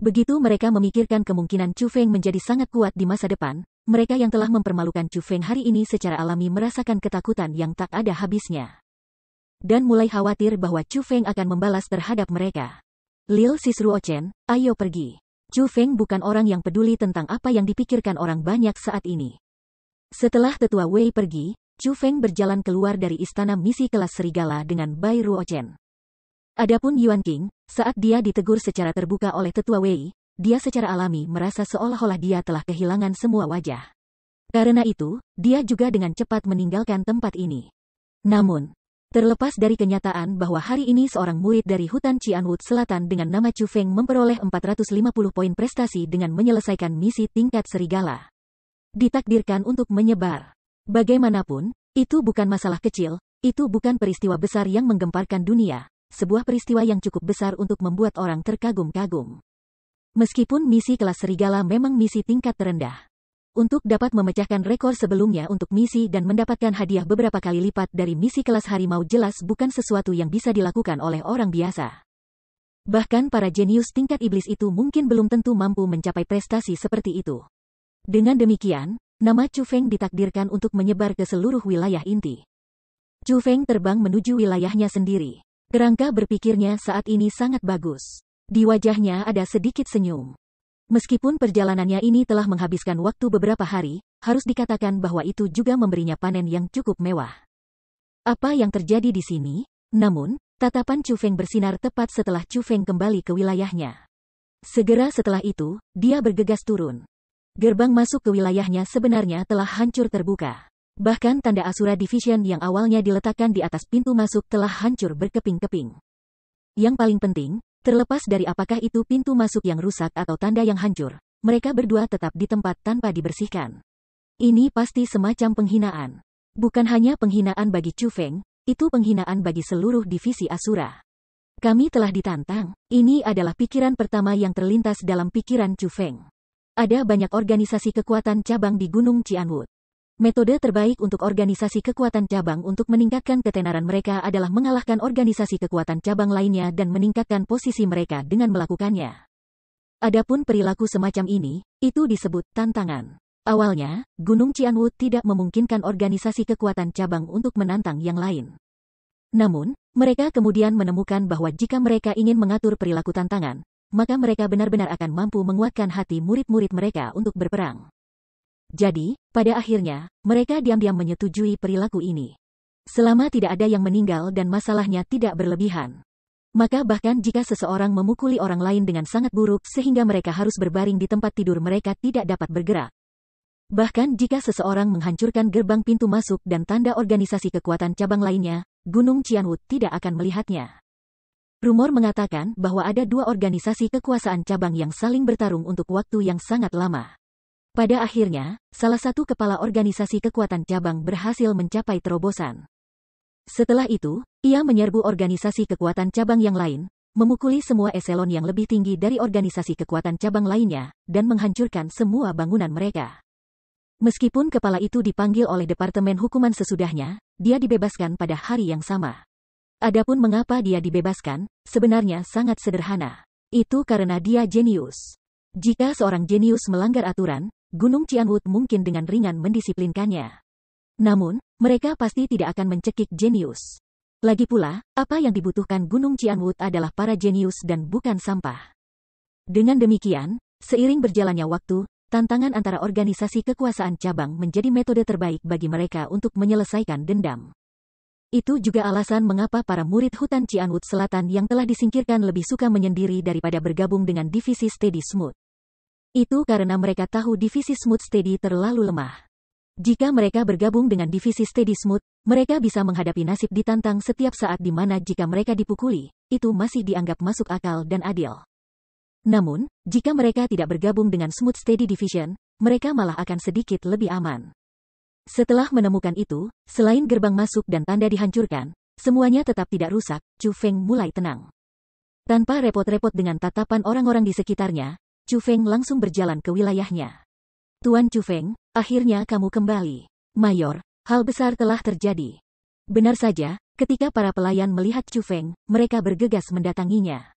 Speaker 1: Begitu mereka memikirkan kemungkinan Chu Feng menjadi sangat kuat di masa depan, mereka yang telah mempermalukan Chu Feng hari ini secara alami merasakan ketakutan yang tak ada habisnya. Dan mulai khawatir bahwa Chu Feng akan membalas terhadap mereka. Lil Sisruo Chen, ayo pergi. Chu Feng bukan orang yang peduli tentang apa yang dipikirkan orang banyak saat ini. Setelah tetua Wei pergi, Chu Feng berjalan keluar dari istana misi kelas serigala dengan Bai Ruochen. Adapun Yuan King, saat dia ditegur secara terbuka oleh tetua Wei, dia secara alami merasa seolah-olah dia telah kehilangan semua wajah. Karena itu, dia juga dengan cepat meninggalkan tempat ini. Namun, Terlepas dari kenyataan bahwa hari ini seorang murid dari hutan Cianwood Selatan dengan nama Chu Feng memperoleh 450 poin prestasi dengan menyelesaikan misi tingkat serigala. Ditakdirkan untuk menyebar. Bagaimanapun, itu bukan masalah kecil, itu bukan peristiwa besar yang menggemparkan dunia, sebuah peristiwa yang cukup besar untuk membuat orang terkagum-kagum. Meskipun misi kelas serigala memang misi tingkat terendah, untuk dapat memecahkan rekor sebelumnya untuk misi dan mendapatkan hadiah beberapa kali lipat dari misi kelas harimau jelas bukan sesuatu yang bisa dilakukan oleh orang biasa. Bahkan para jenius tingkat iblis itu mungkin belum tentu mampu mencapai prestasi seperti itu. Dengan demikian, nama Chu Feng ditakdirkan untuk menyebar ke seluruh wilayah inti. Chu Feng terbang menuju wilayahnya sendiri. Kerangka berpikirnya saat ini sangat bagus. Di wajahnya ada sedikit senyum. Meskipun perjalanannya ini telah menghabiskan waktu beberapa hari, harus dikatakan bahwa itu juga memberinya panen yang cukup mewah. Apa yang terjadi di sini? Namun, tatapan Chu Feng bersinar tepat setelah Chu Feng kembali ke wilayahnya. Segera setelah itu, dia bergegas turun. Gerbang masuk ke wilayahnya sebenarnya telah hancur terbuka. Bahkan tanda Asura Division yang awalnya diletakkan di atas pintu masuk telah hancur berkeping-keping. Yang paling penting, Terlepas dari apakah itu pintu masuk yang rusak atau tanda yang hancur, mereka berdua tetap di tempat tanpa dibersihkan. Ini pasti semacam penghinaan. Bukan hanya penghinaan bagi Chu Feng, itu penghinaan bagi seluruh divisi Asura. Kami telah ditantang. Ini adalah pikiran pertama yang terlintas dalam pikiran Chu Feng. Ada banyak organisasi kekuatan cabang di Gunung Cianwood. Metode terbaik untuk organisasi kekuatan cabang untuk meningkatkan ketenaran mereka adalah mengalahkan organisasi kekuatan cabang lainnya dan meningkatkan posisi mereka dengan melakukannya. Adapun perilaku semacam ini, itu disebut tantangan. Awalnya, Gunung Cianwu tidak memungkinkan organisasi kekuatan cabang untuk menantang yang lain. Namun, mereka kemudian menemukan bahwa jika mereka ingin mengatur perilaku tantangan, maka mereka benar-benar akan mampu menguatkan hati murid-murid mereka untuk berperang. Jadi, pada akhirnya, mereka diam-diam menyetujui perilaku ini. Selama tidak ada yang meninggal dan masalahnya tidak berlebihan. Maka bahkan jika seseorang memukuli orang lain dengan sangat buruk sehingga mereka harus berbaring di tempat tidur mereka tidak dapat bergerak. Bahkan jika seseorang menghancurkan gerbang pintu masuk dan tanda organisasi kekuatan cabang lainnya, Gunung Cianwu tidak akan melihatnya. Rumor mengatakan bahwa ada dua organisasi kekuasaan cabang yang saling bertarung untuk waktu yang sangat lama. Pada akhirnya, salah satu kepala organisasi kekuatan cabang berhasil mencapai terobosan. Setelah itu, ia menyerbu organisasi kekuatan cabang yang lain, memukuli semua eselon yang lebih tinggi dari organisasi kekuatan cabang lainnya, dan menghancurkan semua bangunan mereka. Meskipun kepala itu dipanggil oleh Departemen Hukuman sesudahnya, dia dibebaskan pada hari yang sama. Adapun mengapa dia dibebaskan, sebenarnya sangat sederhana. Itu karena dia jenius. Jika seorang jenius melanggar aturan, Gunung Cianwut mungkin dengan ringan mendisiplinkannya. Namun, mereka pasti tidak akan mencekik jenius. Lagi pula, apa yang dibutuhkan Gunung Cianwut adalah para jenius dan bukan sampah. Dengan demikian, seiring berjalannya waktu, tantangan antara organisasi kekuasaan cabang menjadi metode terbaik bagi mereka untuk menyelesaikan dendam. Itu juga alasan mengapa para murid hutan Cianwut Selatan yang telah disingkirkan lebih suka menyendiri daripada bergabung dengan divisi Steady Smooth. Itu karena mereka tahu divisi Smooth Steady terlalu lemah. Jika mereka bergabung dengan divisi Steady Smooth, mereka bisa menghadapi nasib ditantang setiap saat di mana jika mereka dipukuli, itu masih dianggap masuk akal dan adil. Namun, jika mereka tidak bergabung dengan Smooth Steady Division, mereka malah akan sedikit lebih aman. Setelah menemukan itu, selain gerbang masuk dan tanda dihancurkan, semuanya tetap tidak rusak, Chu Feng mulai tenang. Tanpa repot-repot dengan tatapan orang-orang di sekitarnya, Chu Feng langsung berjalan ke wilayahnya. Tuan Chu Feng, akhirnya kamu kembali. Mayor, hal besar telah terjadi. Benar saja, ketika para pelayan melihat Chu Feng, mereka bergegas mendatanginya.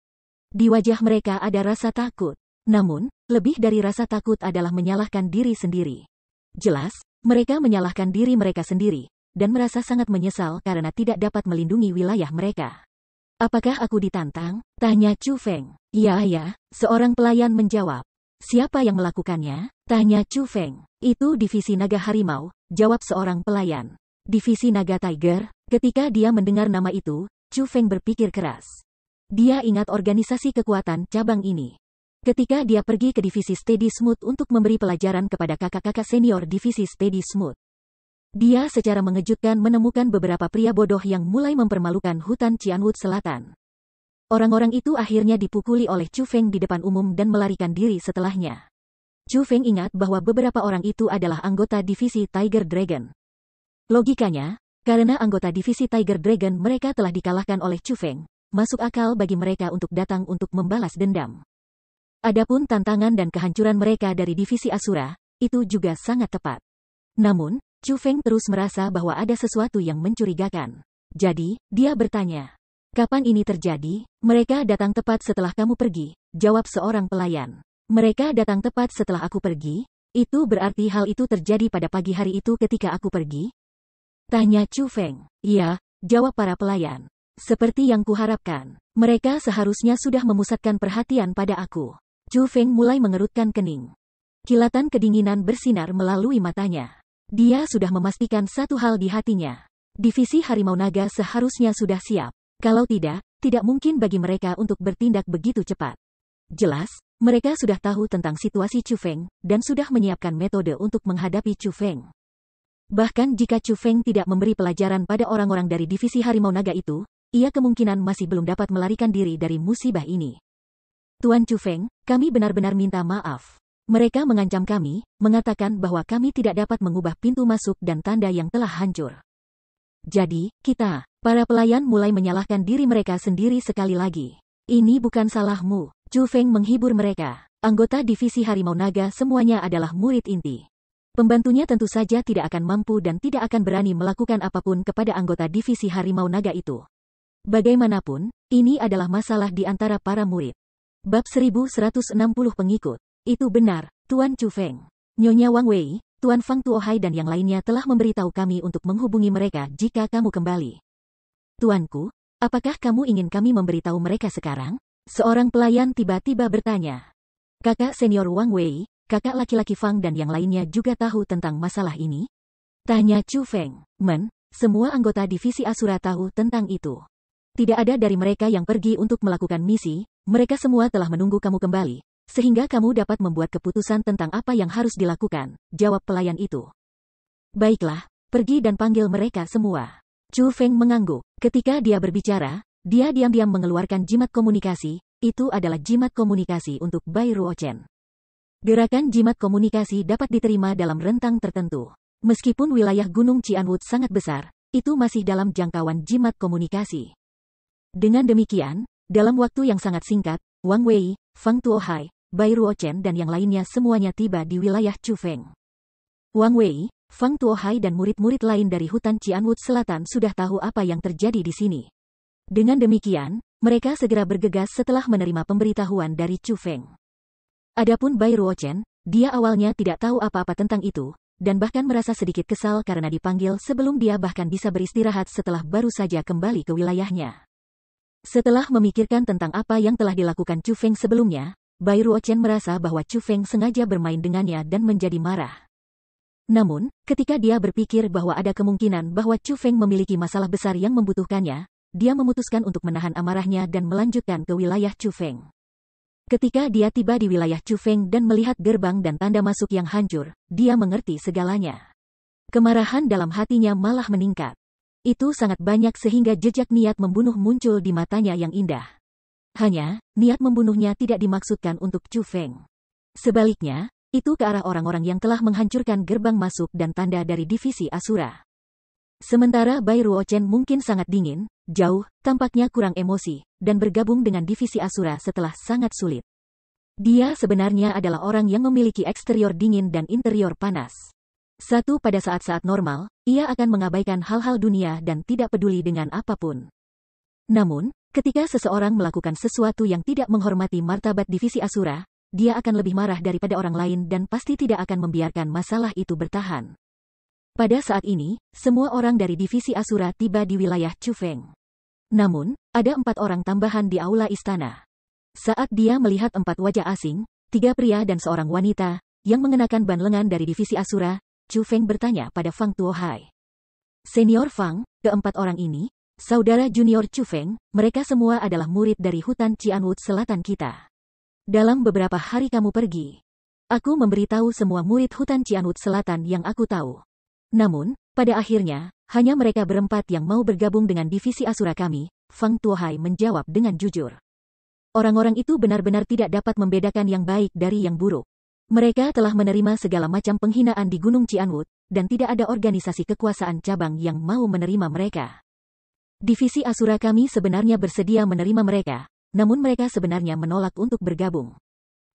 Speaker 1: Di wajah mereka ada rasa takut. Namun, lebih dari rasa takut adalah menyalahkan diri sendiri. Jelas, mereka menyalahkan diri mereka sendiri, dan merasa sangat menyesal karena tidak dapat melindungi wilayah mereka. Apakah aku ditantang? Tanya Chu Feng. Ya ya, seorang pelayan menjawab. Siapa yang melakukannya? Tanya Chu Feng. Itu divisi naga harimau, jawab seorang pelayan. Divisi naga tiger, ketika dia mendengar nama itu, Chu Feng berpikir keras. Dia ingat organisasi kekuatan cabang ini. Ketika dia pergi ke divisi Steady Smooth untuk memberi pelajaran kepada kakak-kakak senior divisi Steady Smooth. Dia secara mengejutkan menemukan beberapa pria bodoh yang mulai mempermalukan hutan Cianwood Selatan. Orang-orang itu akhirnya dipukuli oleh Chu Feng di depan umum dan melarikan diri setelahnya. Chu Feng ingat bahwa beberapa orang itu adalah anggota divisi Tiger Dragon. Logikanya, karena anggota divisi Tiger Dragon mereka telah dikalahkan oleh Chu Feng, masuk akal bagi mereka untuk datang untuk membalas dendam. Adapun tantangan dan kehancuran mereka dari divisi Asura, itu juga sangat tepat. Namun, Chu Feng terus merasa bahwa ada sesuatu yang mencurigakan. Jadi, dia bertanya, Kapan ini terjadi? Mereka datang tepat setelah kamu pergi, jawab seorang pelayan. Mereka datang tepat setelah aku pergi, itu berarti hal itu terjadi pada pagi hari itu ketika aku pergi? Tanya Chu Feng. Iya, jawab para pelayan. Seperti yang kuharapkan, mereka seharusnya sudah memusatkan perhatian pada aku. Chu Feng mulai mengerutkan kening. Kilatan kedinginan bersinar melalui matanya. Dia sudah memastikan satu hal di hatinya. Divisi Harimau Naga seharusnya sudah siap. Kalau tidak, tidak mungkin bagi mereka untuk bertindak begitu cepat. Jelas, mereka sudah tahu tentang situasi Chu Feng, dan sudah menyiapkan metode untuk menghadapi Chu Feng. Bahkan jika Chu Feng tidak memberi pelajaran pada orang-orang dari divisi Harimau Naga itu, ia kemungkinan masih belum dapat melarikan diri dari musibah ini. Tuan Chu Feng, kami benar-benar minta maaf. Mereka mengancam kami, mengatakan bahwa kami tidak dapat mengubah pintu masuk dan tanda yang telah hancur. Jadi, kita, Para pelayan mulai menyalahkan diri mereka sendiri sekali lagi. Ini bukan salahmu. Chu Feng menghibur mereka. Anggota divisi Harimau Naga semuanya adalah murid inti. Pembantunya tentu saja tidak akan mampu dan tidak akan berani melakukan apapun kepada anggota divisi Harimau Naga itu. Bagaimanapun, ini adalah masalah di antara para murid. Bab 1160 pengikut. Itu benar, Tuan Chu Feng. Nyonya Wang Wei, Tuan Fang Tuohai dan yang lainnya telah memberitahu kami untuk menghubungi mereka jika kamu kembali. Tuanku, apakah kamu ingin kami memberitahu mereka sekarang? Seorang pelayan tiba-tiba bertanya. Kakak senior Wang Wei, kakak laki-laki Fang dan yang lainnya juga tahu tentang masalah ini? Tanya Chu Feng. Men, semua anggota divisi Asura tahu tentang itu. Tidak ada dari mereka yang pergi untuk melakukan misi, mereka semua telah menunggu kamu kembali, sehingga kamu dapat membuat keputusan tentang apa yang harus dilakukan, jawab pelayan itu. Baiklah, pergi dan panggil mereka semua. Chu Feng mengangguk. Ketika dia berbicara, dia diam-diam mengeluarkan jimat komunikasi, itu adalah jimat komunikasi untuk Bai Ruochen. Gerakan jimat komunikasi dapat diterima dalam rentang tertentu. Meskipun wilayah Gunung Cianwood sangat besar, itu masih dalam jangkauan jimat komunikasi. Dengan demikian, dalam waktu yang sangat singkat, Wang Wei, Fang Tuohai, Bai Ruochen dan yang lainnya semuanya tiba di wilayah Chu Feng. Wang Wei, Fang Tuohai dan murid-murid lain dari hutan Cianwood Selatan sudah tahu apa yang terjadi di sini. Dengan demikian, mereka segera bergegas setelah menerima pemberitahuan dari Chu Feng. Adapun Bai Ruochen, dia awalnya tidak tahu apa-apa tentang itu, dan bahkan merasa sedikit kesal karena dipanggil sebelum dia bahkan bisa beristirahat setelah baru saja kembali ke wilayahnya. Setelah memikirkan tentang apa yang telah dilakukan Chu Feng sebelumnya, Bai Ruochen merasa bahwa Chu Feng sengaja bermain dengannya dan menjadi marah. Namun, ketika dia berpikir bahwa ada kemungkinan bahwa Chu Feng memiliki masalah besar yang membutuhkannya, dia memutuskan untuk menahan amarahnya dan melanjutkan ke wilayah Chu Feng. Ketika dia tiba di wilayah Chu Feng dan melihat gerbang dan tanda masuk yang hancur, dia mengerti segalanya. Kemarahan dalam hatinya malah meningkat. Itu sangat banyak sehingga jejak niat membunuh muncul di matanya yang indah. Hanya, niat membunuhnya tidak dimaksudkan untuk Chu Feng. Sebaliknya, itu ke arah orang-orang yang telah menghancurkan gerbang masuk dan tanda dari divisi Asura. Sementara Bai Ruochen mungkin sangat dingin, jauh, tampaknya kurang emosi, dan bergabung dengan divisi Asura setelah sangat sulit. Dia sebenarnya adalah orang yang memiliki eksterior dingin dan interior panas. Satu pada saat-saat normal, ia akan mengabaikan hal-hal dunia dan tidak peduli dengan apapun. Namun, ketika seseorang melakukan sesuatu yang tidak menghormati martabat divisi Asura, dia akan lebih marah daripada orang lain dan pasti tidak akan membiarkan masalah itu bertahan. Pada saat ini, semua orang dari divisi Asura tiba di wilayah Chufeng. Namun, ada empat orang tambahan di aula istana. Saat dia melihat empat wajah asing, tiga pria dan seorang wanita, yang mengenakan ban lengan dari divisi Asura, Chu Feng bertanya pada Fang Tuohai. Senior Fang, keempat orang ini, saudara junior Chu Feng, mereka semua adalah murid dari hutan Cianwood selatan kita. Dalam beberapa hari kamu pergi. Aku memberitahu semua murid hutan Cianut Selatan yang aku tahu. Namun, pada akhirnya, hanya mereka berempat yang mau bergabung dengan divisi Asura kami, Fang Tuohai menjawab dengan jujur. Orang-orang itu benar-benar tidak dapat membedakan yang baik dari yang buruk. Mereka telah menerima segala macam penghinaan di Gunung Cianwut, dan tidak ada organisasi kekuasaan cabang yang mau menerima mereka. Divisi Asura kami sebenarnya bersedia menerima mereka, namun mereka sebenarnya menolak untuk bergabung.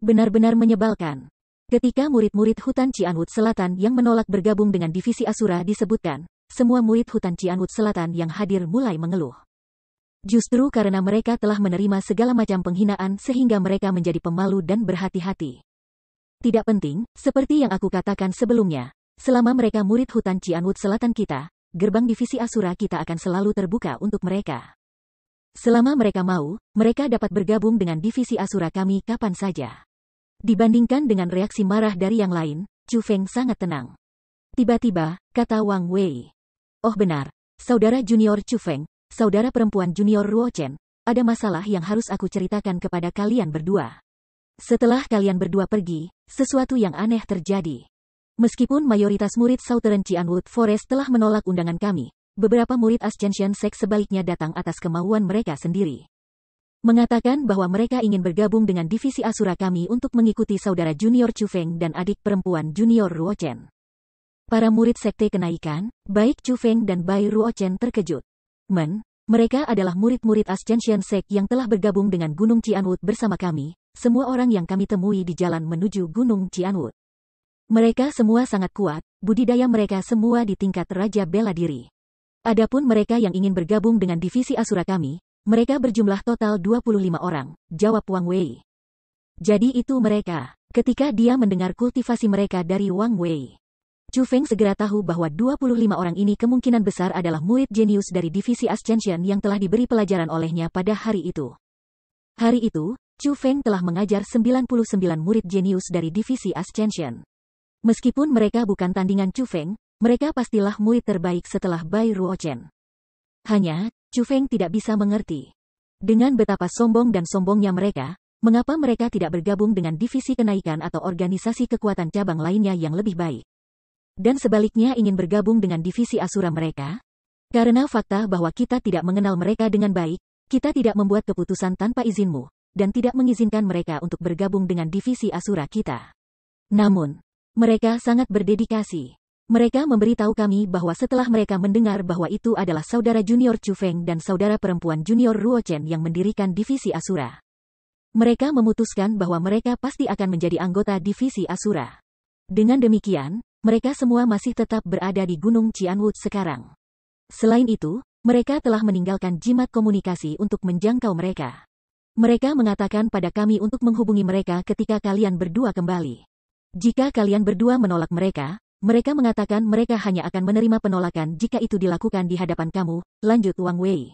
Speaker 1: Benar-benar menyebalkan. Ketika murid-murid hutan Cianwood Selatan yang menolak bergabung dengan divisi Asura disebutkan, semua murid hutan Cianwood Selatan yang hadir mulai mengeluh. Justru karena mereka telah menerima segala macam penghinaan sehingga mereka menjadi pemalu dan berhati-hati. Tidak penting, seperti yang aku katakan sebelumnya, selama mereka murid hutan Cianwood Selatan kita, gerbang divisi Asura kita akan selalu terbuka untuk mereka. Selama mereka mau, mereka dapat bergabung dengan divisi Asura kami kapan saja. Dibandingkan dengan reaksi marah dari yang lain, Chu Feng sangat tenang. Tiba-tiba, kata Wang Wei. Oh benar, saudara junior Chu Feng, saudara perempuan junior Ruo Chen, ada masalah yang harus aku ceritakan kepada kalian berdua. Setelah kalian berdua pergi, sesuatu yang aneh terjadi. Meskipun mayoritas murid Southern Chianwood Forest telah menolak undangan kami, beberapa murid Ascension Sect sebaliknya datang atas kemauan mereka sendiri. Mengatakan bahwa mereka ingin bergabung dengan divisi Asura kami untuk mengikuti saudara junior Chu Feng dan adik perempuan junior Ruo Chen. Para murid sekte kenaikan, baik Chu Feng dan Bai Chen terkejut. Men, mereka adalah murid-murid Ascension Sect yang telah bergabung dengan Gunung Cianwut bersama kami, semua orang yang kami temui di jalan menuju Gunung Cianwut. Mereka semua sangat kuat, budidaya mereka semua di tingkat Raja Bela Diri. Adapun mereka yang ingin bergabung dengan divisi Asura kami, mereka berjumlah total 25 orang, jawab Wang Wei. Jadi itu mereka. Ketika dia mendengar kultivasi mereka dari Wang Wei, Chu Feng segera tahu bahwa 25 orang ini kemungkinan besar adalah murid jenius dari divisi Ascension yang telah diberi pelajaran olehnya pada hari itu. Hari itu, Chu Feng telah mengajar 99 murid jenius dari divisi Ascension. Meskipun mereka bukan tandingan Chu Feng, mereka pastilah murid terbaik setelah Bai Ruochen. Hanya, Chu Feng tidak bisa mengerti. Dengan betapa sombong dan sombongnya mereka, mengapa mereka tidak bergabung dengan divisi kenaikan atau organisasi kekuatan cabang lainnya yang lebih baik. Dan sebaliknya ingin bergabung dengan divisi asura mereka? Karena fakta bahwa kita tidak mengenal mereka dengan baik, kita tidak membuat keputusan tanpa izinmu, dan tidak mengizinkan mereka untuk bergabung dengan divisi asura kita. Namun, mereka sangat berdedikasi. Mereka memberitahu kami bahwa setelah mereka mendengar bahwa itu adalah saudara junior Chu Feng dan saudara perempuan junior Ruo Chen yang mendirikan divisi Asura. Mereka memutuskan bahwa mereka pasti akan menjadi anggota divisi Asura. Dengan demikian, mereka semua masih tetap berada di Gunung Cianwood sekarang. Selain itu, mereka telah meninggalkan jimat komunikasi untuk menjangkau mereka. Mereka mengatakan pada kami untuk menghubungi mereka ketika kalian berdua kembali. Jika kalian berdua menolak mereka, mereka mengatakan mereka hanya akan menerima penolakan jika itu dilakukan di hadapan kamu, lanjut Wang Wei.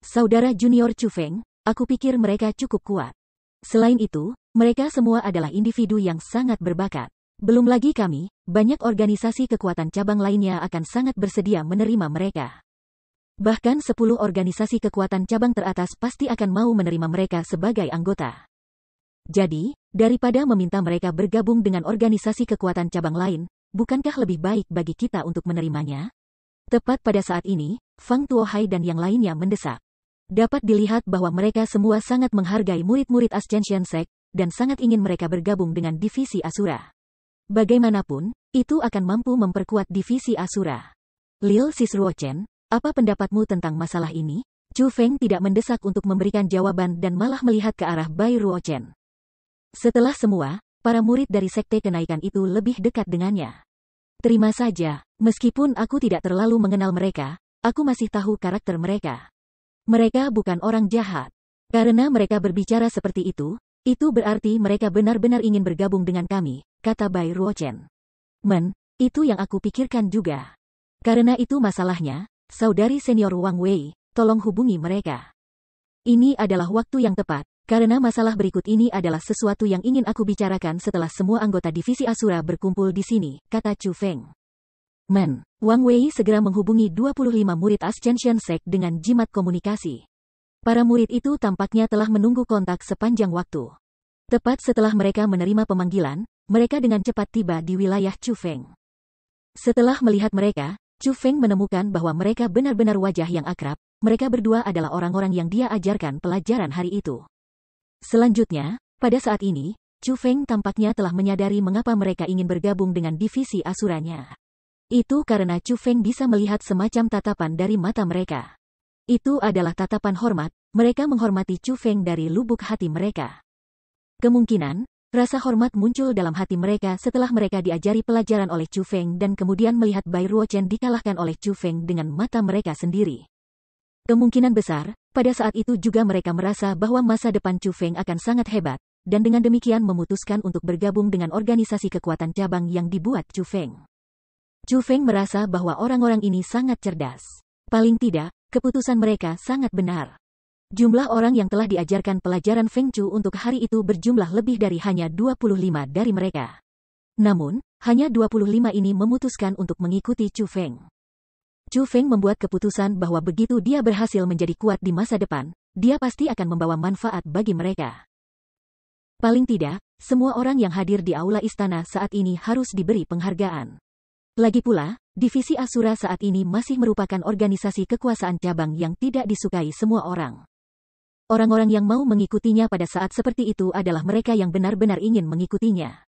Speaker 1: Saudara junior Chu Feng, aku pikir mereka cukup kuat. Selain itu, mereka semua adalah individu yang sangat berbakat. Belum lagi kami, banyak organisasi kekuatan cabang lainnya akan sangat bersedia menerima mereka. Bahkan 10 organisasi kekuatan cabang teratas pasti akan mau menerima mereka sebagai anggota. Jadi, daripada meminta mereka bergabung dengan organisasi kekuatan cabang lain, bukankah lebih baik bagi kita untuk menerimanya? Tepat pada saat ini, Fang Tuohai dan yang lainnya mendesak. Dapat dilihat bahwa mereka semua sangat menghargai murid-murid Ascension Sect, dan sangat ingin mereka bergabung dengan divisi Asura. Bagaimanapun, itu akan mampu memperkuat divisi Asura. Lil Sisruo apa pendapatmu tentang masalah ini? Chu Feng tidak mendesak untuk memberikan jawaban dan malah melihat ke arah Bai Ruochen. Setelah semua, para murid dari sekte kenaikan itu lebih dekat dengannya. Terima saja, meskipun aku tidak terlalu mengenal mereka, aku masih tahu karakter mereka. Mereka bukan orang jahat. Karena mereka berbicara seperti itu, itu berarti mereka benar-benar ingin bergabung dengan kami, kata Bai Ruochen. Men, itu yang aku pikirkan juga. Karena itu masalahnya, saudari senior Wang Wei, tolong hubungi mereka. Ini adalah waktu yang tepat, karena masalah berikut ini adalah sesuatu yang ingin aku bicarakan setelah semua anggota divisi Asura berkumpul di sini, kata Chu Feng. Men, Wang Wei segera menghubungi 25 murid Ascension Sect dengan jimat komunikasi. Para murid itu tampaknya telah menunggu kontak sepanjang waktu. Tepat setelah mereka menerima pemanggilan, mereka dengan cepat tiba di wilayah Chu Feng. Setelah melihat mereka, Chu Feng menemukan bahwa mereka benar-benar wajah yang akrab, mereka berdua adalah orang-orang yang dia ajarkan pelajaran hari itu. Selanjutnya, pada saat ini, Chu Feng tampaknya telah menyadari mengapa mereka ingin bergabung dengan divisi asuranya. Itu karena Chu Feng bisa melihat semacam tatapan dari mata mereka. Itu adalah tatapan hormat, mereka menghormati Chu Feng dari lubuk hati mereka. Kemungkinan, rasa hormat muncul dalam hati mereka setelah mereka diajari pelajaran oleh Chu Feng dan kemudian melihat Bai Ruochen dikalahkan oleh Chu Feng dengan mata mereka sendiri. Kemungkinan besar, pada saat itu juga mereka merasa bahwa masa depan Chu Feng akan sangat hebat, dan dengan demikian memutuskan untuk bergabung dengan organisasi kekuatan cabang yang dibuat Chu Feng. Chu Feng merasa bahwa orang-orang ini sangat cerdas. Paling tidak, keputusan mereka sangat benar. Jumlah orang yang telah diajarkan pelajaran Feng Chu untuk hari itu berjumlah lebih dari hanya 25 dari mereka. Namun, hanya 25 ini memutuskan untuk mengikuti Chu Feng. Chu Feng membuat keputusan bahwa begitu dia berhasil menjadi kuat di masa depan, dia pasti akan membawa manfaat bagi mereka. Paling tidak, semua orang yang hadir di aula istana saat ini harus diberi penghargaan. Lagi pula, divisi Asura saat ini masih merupakan organisasi kekuasaan cabang yang tidak disukai semua orang. Orang-orang yang mau mengikutinya pada saat seperti itu adalah mereka yang benar-benar ingin mengikutinya.